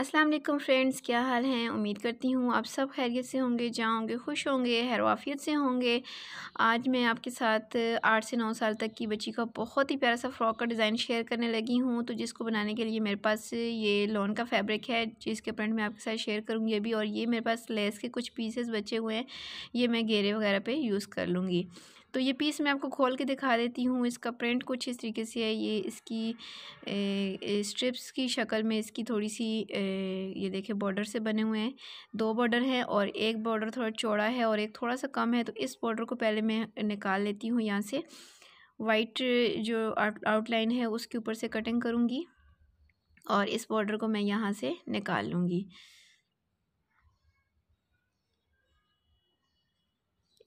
अस्सलाम वालेकुम फ्रेंड्स क्या हाल हैं उम्मीद करती हूँ आप सब खैरियत से होंगे जहाँ होंगे खुश होंगे हैरवाफियत से होंगे आज मैं आपके साथ आठ से नौ साल तक की बच्ची का बहुत ही प्यारा सा फ्रॉक का डिज़ाइन शेयर करने लगी हूँ तो जिसको बनाने के लिए मेरे पास ये लॉन का फैब्रिक है जिसके प्रिंट मैं आपके साथ शेयर करूँगी अभी और ये मेरे पास लेस के कुछ पीसेस बचे हुए हैं ये मैं घेरे वगैरह पर यूज़ कर लूँगी तो ये पीस मैं आपको खोल के दिखा देती हूँ इसका प्रिंट कुछ इस तरीके से है ये इसकी ए, स्ट्रिप्स की शक्ल में इसकी थोड़ी सी ए, ये देखें बॉर्डर से बने हुए हैं दो बॉर्डर हैं और एक बॉर्डर थोड़ा चौड़ा है और एक थोड़ा सा कम है तो इस बॉर्डर को पहले मैं निकाल लेती हूँ यहाँ से वाइट जो आउटलाइन है उसके ऊपर से कटिंग करूँगी और इस बॉर्डर को मैं यहाँ से निकाल लूँगी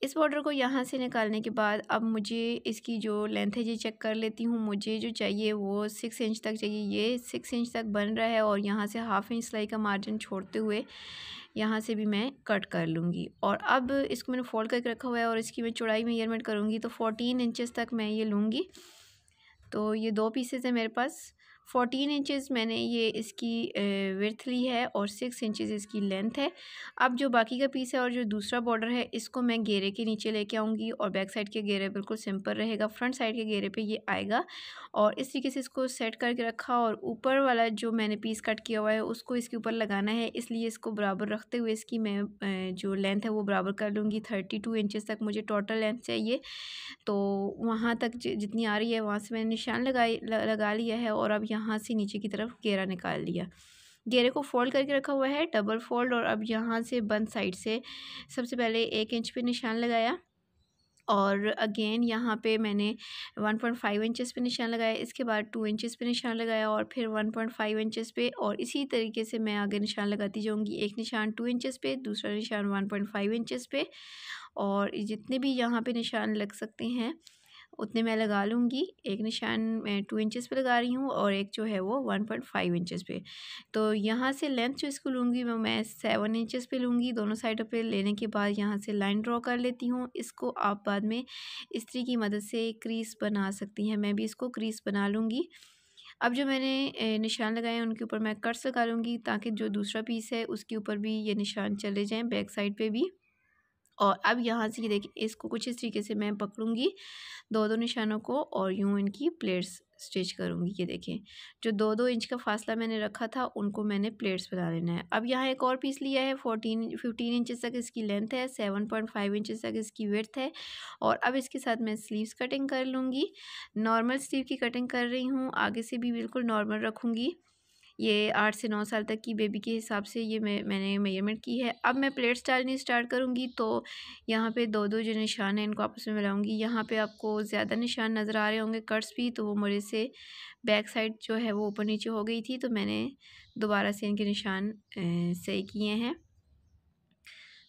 इस बॉर्डर को यहाँ से निकालने के बाद अब मुझे इसकी जो लेंथ है ये चेक कर लेती हूँ मुझे जो चाहिए वो सिक्स इंच तक चाहिए ये सिक्स इंच तक बन रहा है और यहाँ से हाफ इंच सिलाई का मार्जिन छोड़ते हुए यहाँ से भी मैं कट कर लूँगी और अब इसको मैंने फोल्ड करके रखा हुआ है और इसकी मैं चौड़ाई में मेजरमेंट करूँगी तो फोर्टीन इंचज़ तक मैं ये लूँगी तो ये दो पीसेज हैं मेरे पास फोटीन इंचेस मैंने ये इसकी विर्थ ली है और सिक्स इंचेस इसकी लेंथ है अब जो बाकी का पीस है और जो दूसरा बॉर्डर है इसको मैं घेरे के नीचे लेके आऊँगी और बैक साइड के घेरे बिल्कुल सिंपल रहेगा फ्रंट साइड के घेरे पे ये आएगा और इस तरीके से इसको सेट करके रखा और ऊपर वाला जो मैंने पीस कट किया हुआ है उसको इसके ऊपर लगाना है इसलिए इसको बराबर रखते हुए इसकी मैं जो लेंथ है वो बराबर कर लूँगी थर्टी टू इंचज़ तक मुझे टोटल लेंथ चाहिए तो वहाँ तक जितनी आ रही है वहाँ से मैंने निशान लगाई लगा लिया है और अब यहाँ यहाँ से नीचे की तरफ घेरा निकाल लिया घेरे को फोल्ड करके रखा हुआ है डबल फोल्ड और अब यहाँ से बंद साइड से सबसे पहले एक इंच पे निशान लगाया और अगेन यहाँ पे मैंने 1.5 पॉइंट इंचेस पे निशान लगाया इसके बाद 2 इंचेस पे निशान लगाया और फिर 1.5 पॉइंट इंचेस पे और इसी तरीके से मैं आगे निशान लगाती जाऊँगी एक निशान 2 इंचेस पे दूसरा निशान 1.5 पॉइंट इंचेस पे और जितने भी यहाँ पे निशान लग सकते हैं उतने मैं लगा लूँगी एक निशान मैं टू इंचेस पे लगा रही हूँ और एक जो है वो वन पॉइंट फाइव इंचेस पे तो यहाँ से लेंथ जो इसको लूँगी वो मैं सेवन इंचेस पे लूँगी दोनों साइडों पे लेने के बाद यहाँ से लाइन ड्रॉ कर लेती हूँ इसको आप बाद में इस्त्री की मदद से क्रीस बना सकती हैं मैं भी इसको क्रीस बना लूँगी अब जो मैंने निशान लगाए हैं उनके ऊपर मैं कट्स लगा लूँगी ताकि जो दूसरा पीस है उसके ऊपर भी ये निशान चले जाएँ बैक साइड पर भी और अब यहाँ से ये देखिए इसको कुछ इस तरीके से मैं पकड़ूँगी दो दो निशानों को और यूँ इनकी प्लेट्स स्टिच करूँगी ये देखें जो दो दो इंच का फासला मैंने रखा था उनको मैंने प्लेट्स बना लेना है अब यहाँ एक और पीस लिया है फोर्टीन फिफ्टीन इंचज़ तक इसकी लेंथ है सेवन पॉइंट फाइव इंचज़ तक इसकी वर्थ है और अब इसके साथ मैं स्लीव्स कटिंग कर लूँगी नॉर्मल स्लीव की कटिंग कर रही हूँ आगे से भी बिल्कुल नॉर्मल रखूँगी ये आठ से नौ साल तक की बेबी के हिसाब से ये मैं मैंने मेजरमेंट की है अब मैं प्लेट्स डालनी स्टार्ट करूँगी तो यहाँ पे दो दो जो निशान हैं इनको आपस में मिलाऊँगी यहाँ पे आपको ज़्यादा निशान नज़र आ रहे होंगे कट्स भी तो वो मुझे से बैक साइड जो है वो ऊपर नीचे हो गई थी तो मैंने दोबारा से इनके निशान सही किए हैं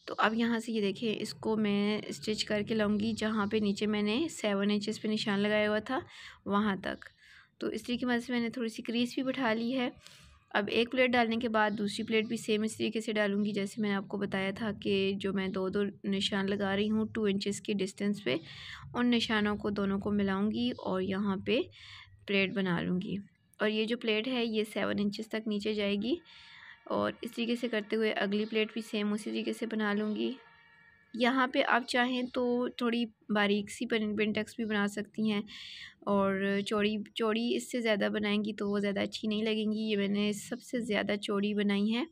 तो अब यहाँ से ये देखें इसको मैं स्टिच करके लाऊँगी जहाँ पे नीचे मैंने सेवन इंचेस पे निशान लगाया हुआ था वहाँ तक तो इस तरीके की मदद से मैंने थोड़ी सी क्रीस भी बैठा ली है अब एक प्लेट डालने के बाद दूसरी प्लेट भी सेम इस तरीके से डालूंगी जैसे मैंने आपको बताया था कि जो मैं दो दो निशान लगा रही हूँ टू इंचेस के डिस्टेंस पे उन निशानों को दोनों को मिलाऊंगी और यहाँ पे प्लेट बना लूँगी और ये जो प्लेट है ये सेवन इंचेस तक नीचे जाएगी और इस तरीके से करते हुए अगली प्लेट भी सेम उसी तरीके से बना लूँगी यहाँ पे आप चाहें तो थोड़ी बारीक सी पेंटक्स भी बना सकती हैं और चौड़ी चौड़ी इससे ज़्यादा बनाएंगी तो वो ज़्यादा अच्छी नहीं लगेंगी ये मैंने सबसे ज़्यादा चौड़ी बनाई है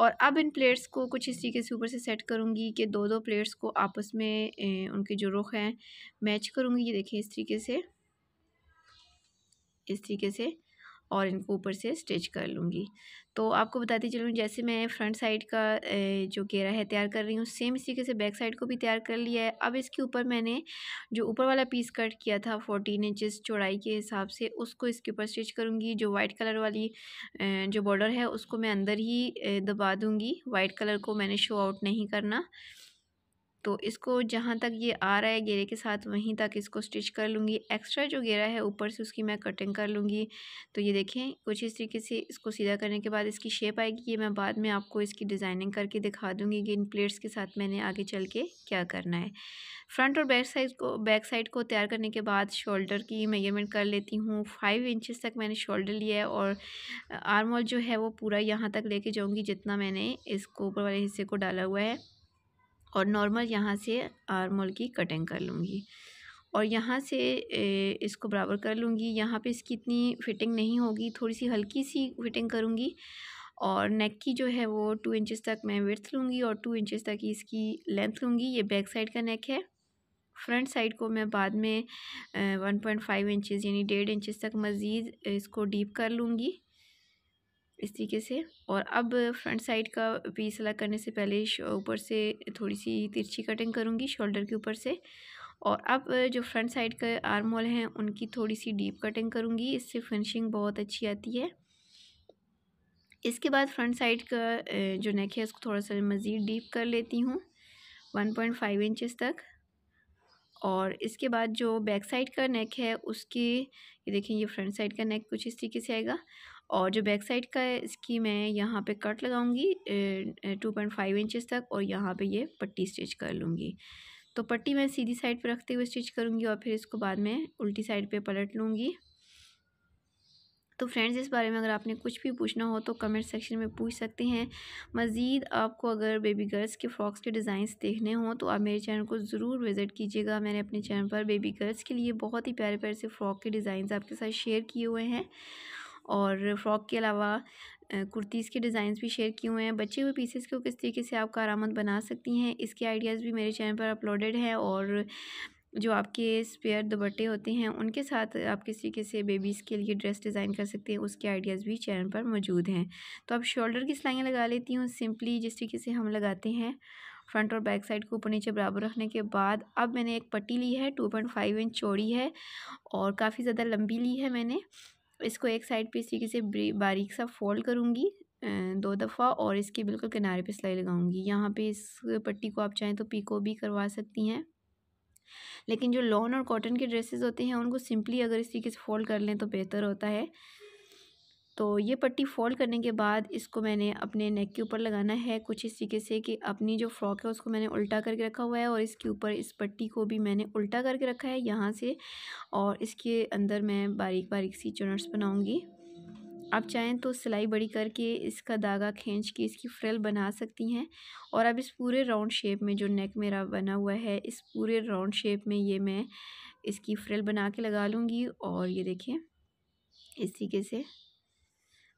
और अब इन प्लेट्स को कुछ इस तरीके से ऊपर से सेट करूँगी कि दो दो प्लेट्स को आपस में उनके जो रुख हैं मैच करूँगी ये देखें इस तरीके से इस तरीके से और इनको ऊपर से स्टिच कर लूँगी तो आपको बताती चलूँ जैसे मैं फ्रंट साइड का जो घेरा है तैयार कर रही हूँ सेम इसी तरीके से बैक साइड को भी तैयार कर लिया है अब इसके ऊपर मैंने जो ऊपर वाला पीस कट किया था फोर्टीन इंचज़ चौड़ाई के हिसाब से उसको इसके ऊपर स्टिच करूँगी जो वाइट कलर वाली जो बॉर्डर है उसको मैं अंदर ही दबा दूँगी वाइट कलर को मैंने शो आउट नहीं करना तो इसको जहाँ तक ये आ रहा है घेरे के साथ वहीं तक इसको स्टिच कर लूँगी एक्स्ट्रा जो घेरा है ऊपर से उसकी मैं कटिंग कर लूँगी तो ये देखें कुछ इस तरीके से इसको सीधा करने के बाद इसकी शेप आएगी ये मैं बाद में आपको इसकी डिज़ाइनिंग करके दिखा दूँगी कि इन प्लेट्स के साथ मैंने आगे चल के क्या करना है फ्रंट और बैक साइड को बैक साइड को तैयार करने के बाद शोल्डर की मेजरमेंट कर लेती हूँ फाइव इंचज़ तक मैंने शोल्डर लिया है और आर्मोल जो है वो पूरा यहाँ तक लेके जाऊँगी जितना मैंने इसको ऊपर वाले हिस्से को डाला हुआ है और नॉर्मल यहाँ से आर्मोल की कटिंग कर लूँगी और यहाँ से इसको बराबर कर लूँगी यहाँ पे इसकी इतनी फिटिंग नहीं होगी थोड़ी सी हल्की सी फिटिंग करूँगी और नेक की जो है वो टू इंचज़ तक मैं विर्थ लूँगी और टू इंचज़ तक इसकी लेंथ लूँगी ये बैक साइड का नेक है फ्रंट साइड को मैं बाद में वन पॉइंट फाइव इंचज़ यानी डेढ़ इंचज़ तक मज़ीद इसको डीप कर लूँगी इस तरीके से और अब फ्रंट साइड का पीस अलग करने से पहले ऊपर से थोड़ी सी तिरछी कटिंग करूँगी शोल्डर के ऊपर से और अब जो फ्रंट साइड का आर्म होल हैं उनकी थोड़ी सी डीप कटिंग करूँगी इससे फिनिशिंग बहुत अच्छी आती है इसके बाद फ्रंट साइड का जो नेक है उसको थोड़ा सा मज़ीद डीप कर लेती हूँ वन पॉइंट फाइव इंचज़ तक और इसके बाद जो बैक साइड का नेक है उसके ये देखें ये फ्रंट साइड का नेक कुछ इस तरीके से आएगा और जो बैक साइड का है इसकी मैं यहाँ पे कट लगाऊंगी टू पॉइंट फाइव इंचज़ तक और यहाँ पे ये पट्टी स्टिच कर लूँगी तो पट्टी मैं सीधी साइड पे रखते हुए स्टिच करूँगी और फिर इसको बाद में उल्टी साइड पे पलट लूँगी तो फ्रेंड्स इस बारे में अगर आपने कुछ भी पूछना हो तो कमेंट सेक्शन में पूछ सकते हैं मज़ीद आपको अगर बेबी गर्ल्स के फ्रॉक्स के डिज़ाइंस देखने हों तो आप मेरे चैनल को ज़रूर विज़िट कीजिएगा मैंने अपने चैनल पर बेबी गर्ल्स के लिए बहुत ही प्यारे प्यारे से फ़्रॉक के डिज़ाइंस आपके साथ शेयर किए हुए हैं और फ़्रॉक के अलावा कुर्तीज़ के डिज़ाइंस भी शेयर किए हुए हैं बचे हुए पीसेस को किस तरीके से आप कारामद बना सकती हैं इसके आइडियाज़ भी मेरे चैनल पर अपलोडेड हैं और जो आपके स्पेयर दुपट्टे होते हैं उनके साथ आप किस तरीके से बेबीज़ के लिए ड्रेस डिज़ाइन कर सकते हैं उसके आइडियाज़ भी चैनल पर मौजूद हैं तो आप शोल्डर की सिलाइयाँ लगा लेती हूँ सिंपली जिस तरीके से हम लगाते हैं फ्रंट और बैक साइड को ऊपर नीचे बराबर रखने के बाद अब मैंने एक पट्टी ली है टू पॉइंट फाइव इंच चौड़ी है और काफ़ी ज़्यादा लंबी ली है मैंने इसको एक साइड पे इस तरीके से बारीक सा फोल्ड करूँगी दो दफ़ा और इसके बिल्कुल किनारे पे सिलाई लगाऊंगी यहाँ पे इस पट्टी को आप चाहें तो पीको भी करवा सकती हैं लेकिन जो लॉन और कॉटन के ड्रेसेस होते हैं उनको सिंपली अगर इस तरीके से फोल्ड कर लें तो बेहतर होता है तो ये पट्टी फोल्ड करने के बाद इसको मैंने अपने नेक के ऊपर लगाना है कुछ इस तरीके से कि अपनी जो फ्रॉक है उसको मैंने उल्टा करके रखा हुआ है और इसके ऊपर इस पट्टी को भी मैंने उल्टा करके रखा है यहाँ से और इसके अंदर मैं बारीक बारीक सी चुनट्स बनाऊँगी आप चाहें तो सिलाई बड़ी करके इसका धागा खींच के इसकी फ्रेल बना सकती हैं और अब इस पूरे राउंड शेप में जो नेक मेरा बना हुआ है इस पूरे राउंड शेप में ये मैं इसकी फ्रेल बना के लगा लूँगी और ये देखें इस तरीके से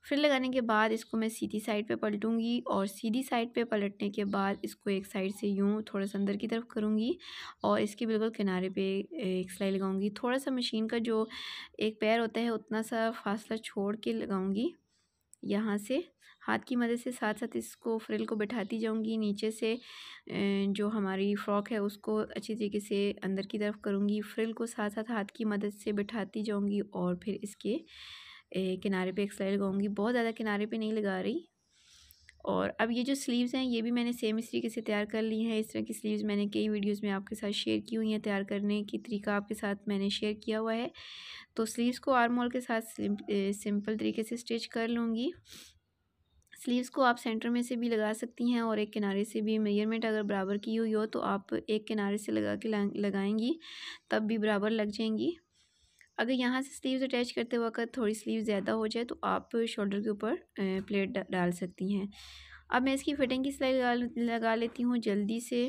फिर लगाने के बाद इसको मैं सीधी साइड पे पलटूँगी और सीधी साइड पे पलटने के बाद इसको एक साइड से यूँ थोड़ा सा अंदर की तरफ करूँगी और इसके बिल्कुल किनारे पे एक सिलाई लगाऊँगी थोड़ा सा मशीन का जो एक पैर होता है उतना सा फासला छोड़ के लगाऊँगी यहाँ से हाथ की मदद से साथ साथ इसको फ्रिल को बैठाती जाऊँगी नीचे से जो हमारी फ़्रॉक है उसको अच्छी तरीके से अंदर की तरफ करूँगी फ्रिल को साथ साथ हाथ की मदद से बैठाती जाऊँगी और फिर इसके ए, किनारे पे एक स्लाइड लगाऊंगी बहुत ज़्यादा किनारे पे नहीं लगा रही और अब ये जो स्लीव्स हैं ये भी मैंने सेम इस तरीके से तैयार कर ली हैं इस तरह की स्लीव्स मैंने कई वीडियोस में आपके साथ शेयर की हुई हैं तैयार करने की तरीका आपके साथ मैंने शेयर किया हुआ है तो स्लीव्स को आर्म होल के साथ सिंपल तरीके से स्टिच कर लूँगी स्लीव्स को आप सेंटर में से भी लगा सकती हैं और एक किनारे से भी मेजरमेंट अगर बराबर की हुई हो तो आप एक किनारे से लगा के लगाएंगी तब भी बराबर लग जाएंगी अगर यहाँ से स्लीव्स अटैच करते वक्त थोड़ी स्लीव ज़्यादा हो जाए तो आप शोल्डर के ऊपर प्लेट डाल सकती हैं अब मैं इसकी फिटिंग की सिलाई लगा लगा लेती हूँ जल्दी से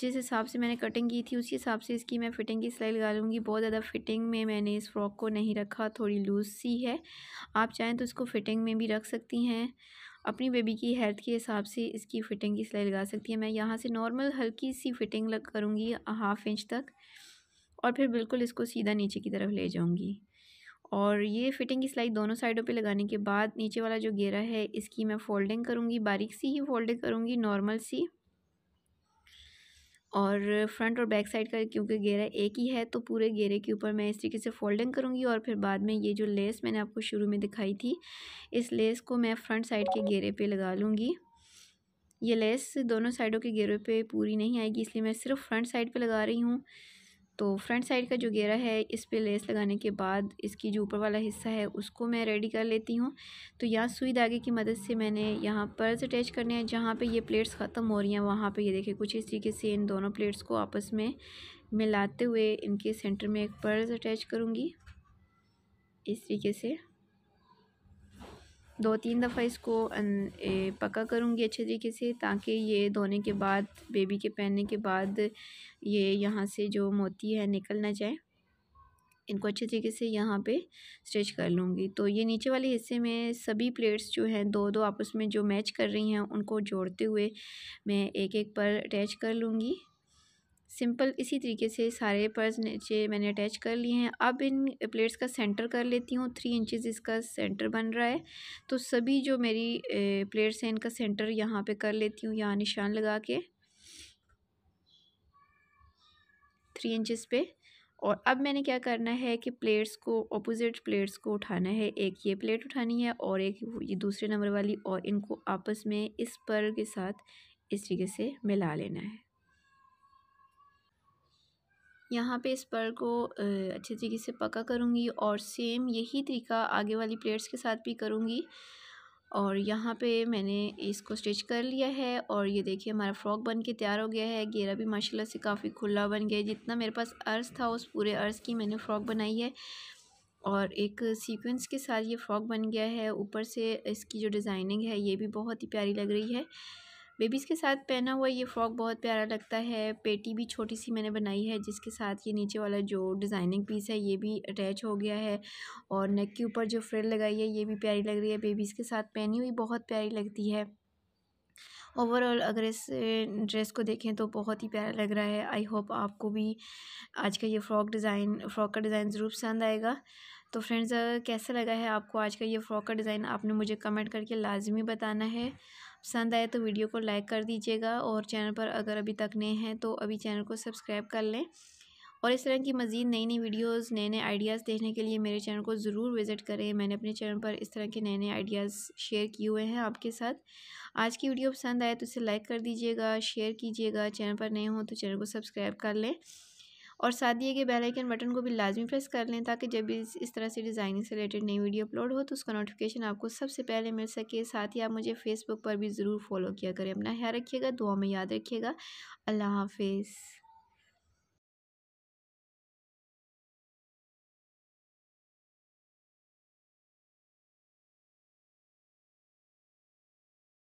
जिस हिसाब से मैंने कटिंग की थी उसी हिसाब से इसकी मैं फ़िटिंग की सिलाई लगा लूँगी बहुत ज़्यादा फ़िटिंग में मैंने इस फ्रॉक को नहीं रखा थोड़ी लूज सी है आप चाहें तो इसको फ़िटिंग में भी रख सकती हैं अपनी बेबी की हेल्थ के हिसाब से इसकी फ़िटिंग की सिलाई लगा सकती हैं मैं यहाँ से नॉर्मल हल्की सी फ़िटिंग लग करूँगी हाफ इंच तक और फिर बिल्कुल इसको सीधा नीचे की तरफ ले जाऊँगी और ये फिटिंग की सिलाई दोनों साइडों पे लगाने के बाद नीचे वाला जो गेरा है इसकी मैं फोल्डिंग करूँगी बारीक सी ही फोल्डिंग करूँगी नॉर्मल सी और फ्रंट और बैक साइड का क्योंकि गेरा एक ही है तो पूरे गेरे के ऊपर मैं इस तरीके से फोल्डिंग करूँगी और फिर बाद में ये जो लेस मैंने आपको शुरू में दिखाई थी इस लेस को मैं फ्रंट साइड के गेरे पे लगा लूँगी ये लेस दोनों साइडों के गेरे पे पूरी नहीं आएगी इसलिए मैं सिर्फ फ्रंट साइड पे लगा रही हूँ तो फ्रंट साइड का जो गेरा है इस पे लेस लगाने के बाद इसकी जो ऊपर वाला हिस्सा है उसको मैं रेडी कर लेती हूँ तो यहाँ सुई धागे की मदद से मैंने यहाँ पर्स अटैच करने हैं जहाँ पे ये प्लेट्स ख़त्म हो रही हैं वहाँ पे ये देखें कुछ इस तरीके से इन दोनों प्लेट्स को आपस में मिलाते हुए इनके सेंटर में एक पर्स अटैच करूँगी इस तरीके से दो तीन दफ़ा इसको पका करूँगी अच्छे तरीके से ताकि ये धोने के बाद बेबी के पहनने के बाद ये यहाँ से जो मोती है निकल ना जाए इनको अच्छे तरीके से यहाँ पे स्टिच कर लूँगी तो ये नीचे वाले हिस्से में सभी प्लेट्स जो हैं दो दो आपस में जो मैच कर रही हैं उनको जोड़ते हुए मैं एक एक पर अटैच कर लूँगी सिंपल इसी तरीके से सारे पर्स नीचे मैंने अटैच कर लिए हैं अब इन प्लेट्स का सेंटर कर लेती हूँ थ्री इंचेस इसका सेंटर बन रहा है तो सभी जो मेरी प्लेट्स हैं इनका सेंटर यहाँ पे कर लेती हूँ यहाँ निशान लगा के थ्री इंचेस पे और अब मैंने क्या करना है कि प्लेट्स को अपोजिट प्लेट्स को उठाना है एक ये प्लेट उठानी है और एक ये दूसरे नंबर वाली और इनको आपस में इस पर के साथ इस तरीके से मिला लेना है यहाँ पे इस पर को अच्छे तरीके से पका करूँगी और सेम यही तरीका आगे वाली प्लेट्स के साथ भी करूँगी और यहाँ पे मैंने इसको स्टिच कर लिया है और ये देखिए हमारा फ्रॉक बन के तैयार हो गया है घेरा भी माशाल्लाह से काफ़ी खुला बन गया है जितना मेरे पास अर्स था उस पूरे अर्स की मैंने फ़्रॉक बनाई है और एक सीक्वेंस के साथ ये फ़्रॉक बन गया है ऊपर से इसकी जो डिज़ाइनिंग है ये भी बहुत ही प्यारी लग रही है बेबीज़ के साथ पहना हुआ ये फ्रॉक बहुत प्यारा लगता है पेटी भी छोटी सी मैंने बनाई है जिसके साथ ये नीचे वाला जो डिज़ाइनिंग पीस है ये भी अटैच हो गया है और नेक के ऊपर जो फ्रिल लगाई है ये भी प्यारी लग रही है बेबीज़ के साथ पहनी हुई बहुत प्यारी लगती है ओवरऑल अगर इस ड्रेस को देखें तो बहुत ही प्यारा लग रहा है आई होप आपको भी आज का ये फ़्रॉक डिज़ाइन फ़्रॉक का डिज़ाइन ज़रूर पसंद आएगा तो फ्रेंड्स कैसा लगा है आपको आज का ये फ्रॉक का डिज़ाइन आपने मुझे कमेंट करके लाजमी बताना है पसंद आए तो वीडियो को लाइक कर दीजिएगा और चैनल पर अगर अभी तक नए हैं तो अभी चैनल को सब्सक्राइब कर लें और इस तरह की मज़ीद नई नई वीडियोस नए नए आइडियाज़ देखने के लिए मेरे चैनल को ज़रूर विज़िट करें मैंने अपने चैनल पर इस तरह के नए नए आइडियाज़ शेयर किए हुए हैं आपके साथ आज की वीडियो पसंद आए तो इसे लाइक कर दीजिएगा शेयर कीजिएगा चैनल पर नए हों तो चैनल को सब्सक्राइब कर लें और साथ दिए गए बेल आइकन बटन को भी लाजमी प्रेस कर लें ताकि जब भी इस तरह से डिज़ाइनिंग से रिलेटेड नई वीडियो अपलोड हो तो उसका नोटिफिकेशन आपको सबसे पहले मिल सके साथ ही आप मुझे फ़ेसबुक पर भी ज़रूर फॉलो किया करें अपना ख्याल रखिएगा दुआ में याद रखिएगा अल्लाह हाफिज़